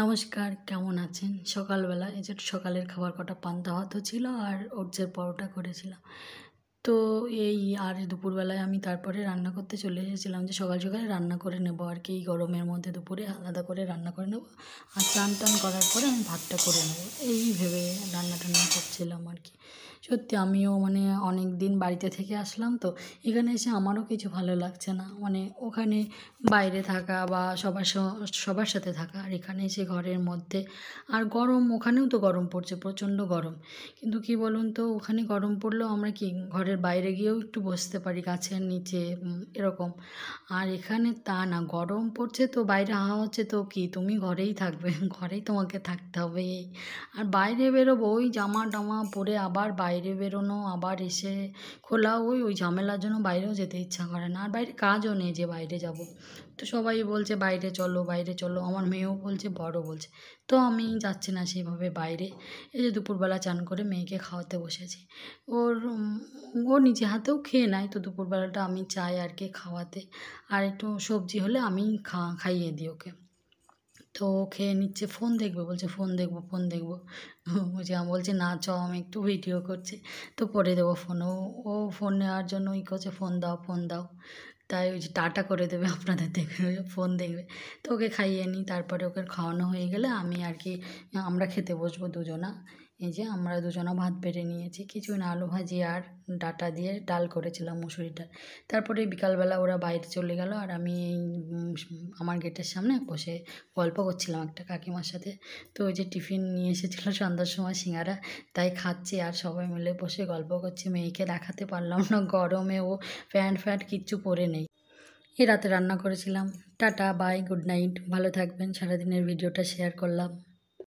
নমস্কার কেমন আছেন সকালবেলা এই যে সকালের খাবার কটা পান্তা ভাতও ছিল আর ওটসের পরোটা করেছিলাম তো এই আর দুপুরবেলায় আমি তারপরে রান্না করতে চলে এসেছিলাম যে সকাল সকালে রান্না করে নেব আর কি এই গরমের মধ্যে দুপুরে আলাদা করে রান্না করে নেব আর চান টান করার পরে আমি ভাতটা করে নেব এই ভেবে রান্না টান্না করছিলাম আর কি সত্যি আমিও মানে অনেক দিন বাড়িতে থেকে আসলাম তো এখানে এসে আমারও কিছু ভালো লাগছে না মানে ওখানে বাইরে থাকা বা সবার সবার সাথে থাকা আর এখানে এসে ঘরের মধ্যে আর গরম ওখানেও তো গরম পড়ছে প্রচণ্ড গরম কিন্তু কি বলুন তো ওখানে গরম পড়লেও আমরা কি ঘরের বাইরে গিয়েও একটু বসতে পারি গাছের নিচে এরকম আর এখানে তা না গরম পড়ছে তো বাইরে হাওয়া হচ্ছে তো কি তুমি ঘরেই থাকবে ঘরেই তোমাকে থাকতে হবে আর বাইরে বেরোবো ওই জামা টামা পরে আবার বাইরে বাইরে বেরোনো আবার এসে খোলা ওই ওই ঝামেলার জন্য বাইরেও যেতে ইচ্ছা করে না আর বাইরে কাজও নেই যে বাইরে যাব তো সবাই বলছে বাইরে চলো বাইরে চলো আমার মেয়েও বলছে বড় বলছে তো আমি যাচ্ছি না সেইভাবে বাইরে এই যে দুপুরবেলা চান করে মেয়েকে খাওয়াতে বসেছি ওর ও নিজে হাতেও খেয়ে নেয় তো দুপুরবেলাটা আমি চাই আর কি খাওয়াতে আর একটু সবজি হলে আমি খা খাইয়ে দিই ওকে তো ও খেয়ে নিচ্ছে ফোন দেখবে বলছে ফোন দেখবো ফোন দেখবো বলছি আমি বলছি না চ আমি একটু ভিডিও করছি তো করে দেবো ফোন ও ও ফোন নেওয়ার জন্য ই করছে ফোন দাও ফোন দাও তাই ওই যে টাটা করে দেবে আপনাদের দেখবে ফোন দেখবে তো ওকে খাইয়ে নিই তারপরে ওকে খাওয়ানো হয়ে গেলে আমি আর কি আমরা খেতে বসবো দুজনা এই যে আমরা দুজনা ভাত বেড়ে নিয়েছি না আলু ভাজি আর ডাটা দিয়ে ডাল করেছিলাম মুসুরি ডাল তারপরে বিকালবেলা ওরা বাইরে চলে গেল আর আমি আমার গেটের সামনে বসে গল্প করছিলাম একটা কাকিমার সাথে তো ওই যে টিফিন নিয়ে এসেছিলো সন্ধ্যার সময় সিঙ্গারা তাই খাচ্ছি আর সবাই মিলে বসে গল্প করছি মেয়েকে দেখাতে পারলাম না গরমে ও প্যান্ট ফ্যান্ট কিচ্ছু পরে নেই এ রাতে রান্না করেছিলাম টাটা বাই গুড নাইট ভালো থাকবেন সারাদিনের ভিডিওটা শেয়ার করলাম